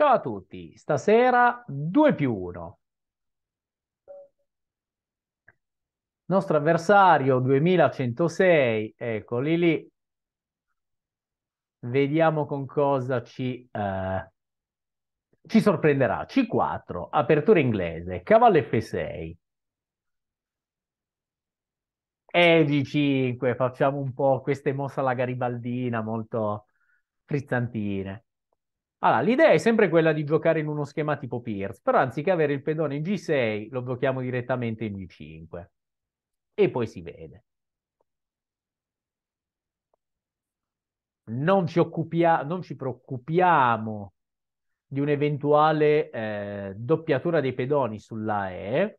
Ciao a tutti, stasera 2 più 1. Nostro avversario 2106, eccoli lì. Vediamo con cosa ci, eh, ci sorprenderà. C4, apertura inglese, cavallo F6. E G5, facciamo un po' queste mosse alla garibaldina, molto frizzantine. Allora, l'idea è sempre quella di giocare in uno schema tipo Pierce, però anziché avere il pedone in G6, lo giochiamo direttamente in G5. E poi si vede. Non ci, occupia- non ci preoccupiamo di un'eventuale eh, doppiatura dei pedoni sulla E,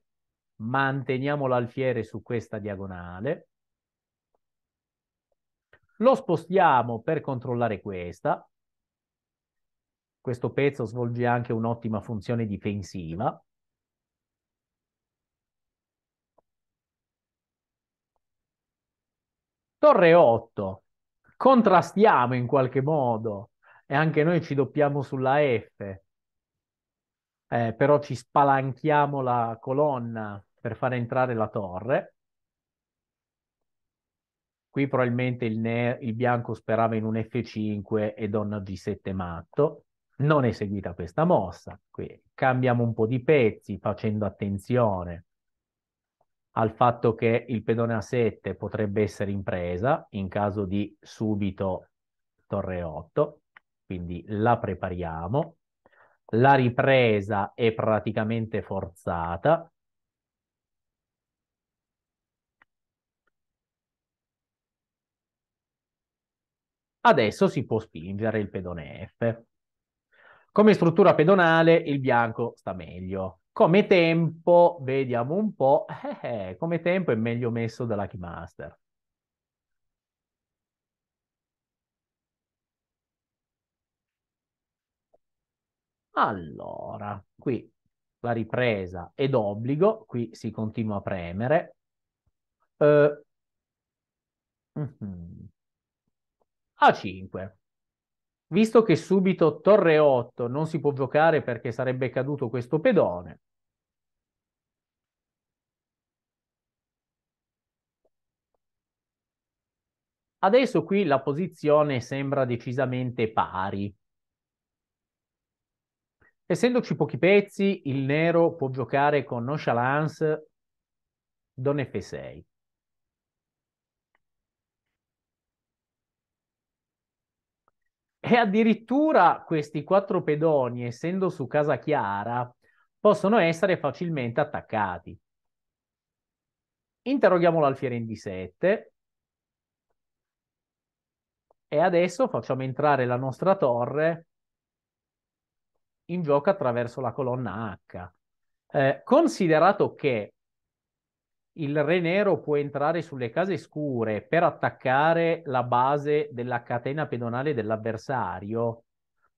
manteniamo l'alfiere su questa diagonale, lo spostiamo per controllare questa, questo pezzo svolge anche un'ottima funzione difensiva. Torre 8, contrastiamo in qualche modo e anche noi ci doppiamo sulla F, eh, però ci spalanchiamo la colonna per far entrare la torre. Qui probabilmente il, il bianco sperava in un F5 e donna G7 matto non è seguita questa mossa, qui cambiamo un po' di pezzi facendo attenzione al fatto che il pedone a 7 potrebbe essere in presa in caso di subito torre 8, quindi la prepariamo. La ripresa è praticamente forzata. Adesso si può spingere il pedone F. Come struttura pedonale il bianco sta meglio. Come tempo, vediamo un po', eh, eh come tempo è meglio messo dalla Keymaster. Allora, qui la ripresa è d'obbligo, qui si continua a premere. Uh, uh -huh. A5. Visto che subito torre 8 non si può giocare perché sarebbe caduto questo pedone, adesso qui la posizione sembra decisamente pari. Essendoci pochi pezzi, il nero può giocare con nonchalance Don F6. E addirittura questi quattro pedoni, essendo su casa chiara, possono essere facilmente attaccati. Interroghiamo l'alfiere in d 7 e adesso facciamo entrare la nostra torre in gioco attraverso la colonna H. Eh, considerato che il Re Nero può entrare sulle case scure per attaccare la base della catena pedonale dell'avversario,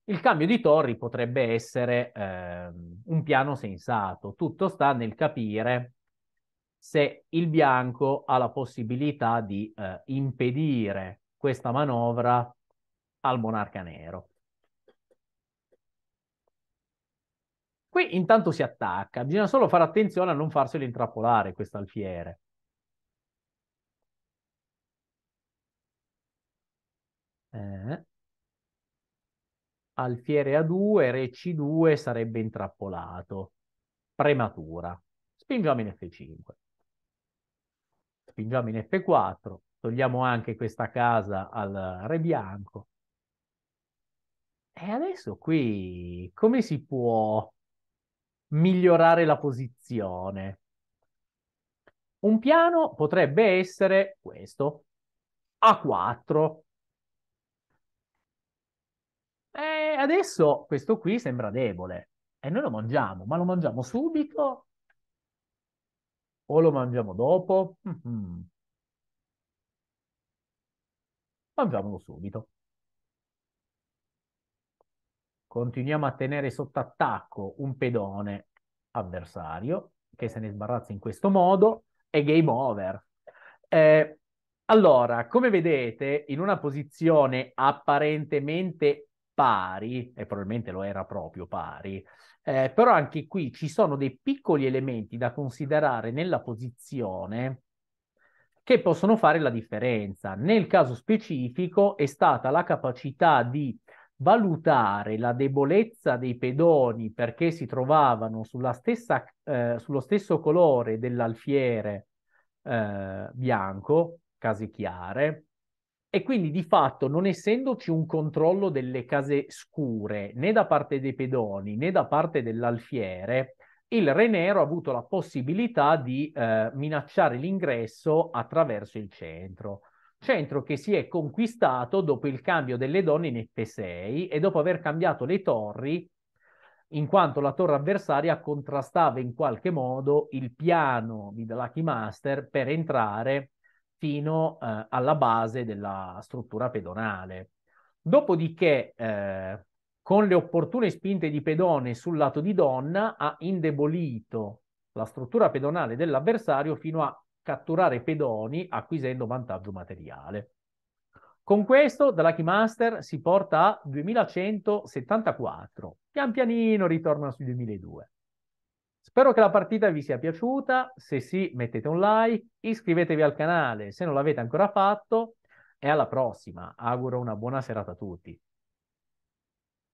il cambio di torri potrebbe essere eh, un piano sensato. Tutto sta nel capire se il bianco ha la possibilità di eh, impedire questa manovra al monarca nero. Qui intanto si attacca, bisogna solo fare attenzione a non farselo intrappolare questo alfiere. Eh. Alfiere A2, re C2 sarebbe intrappolato. Prematura. Spingiamo in F5. Spingiamo in F4. Togliamo anche questa casa al re bianco. E adesso qui come si può migliorare la posizione. Un piano potrebbe essere questo, A4. E eh, adesso questo qui sembra debole e noi lo mangiamo, ma lo mangiamo subito o lo mangiamo dopo? Mm-hmm. Mangiamolo subito continuiamo a tenere sotto attacco un pedone avversario che se ne sbarazza in questo modo è game over. Eh, allora, come vedete, in una posizione apparentemente pari, e probabilmente lo era proprio pari, eh, però anche qui ci sono dei piccoli elementi da considerare nella posizione che possono fare la differenza. Nel caso specifico è stata la capacità di valutare la debolezza dei pedoni perché si trovavano stessa, eh, sullo stesso colore dell'alfiere eh, bianco, case chiare, e quindi di fatto non essendoci un controllo delle case scure né da parte dei pedoni né da parte dell'alfiere, il Re Nero ha avuto la possibilità di eh, minacciare l'ingresso attraverso il centro centro che si è conquistato dopo il cambio delle donne in F6 e dopo aver cambiato le torri, in quanto la torre avversaria contrastava in qualche modo il piano di The Lucky Master per entrare fino eh, alla base della struttura pedonale. Dopodiché, eh, con le opportune spinte di pedone sul lato di donna, ha indebolito la struttura pedonale dell'avversario fino a catturare pedoni acquisendo vantaggio materiale. Con questo, da Lucky Master si porta a 2174, pian pianino ritorna sui 2002. Spero che la partita vi sia piaciuta, se sì mettete un like, iscrivetevi al canale se non l'avete ancora fatto e alla prossima, auguro una buona serata a tutti.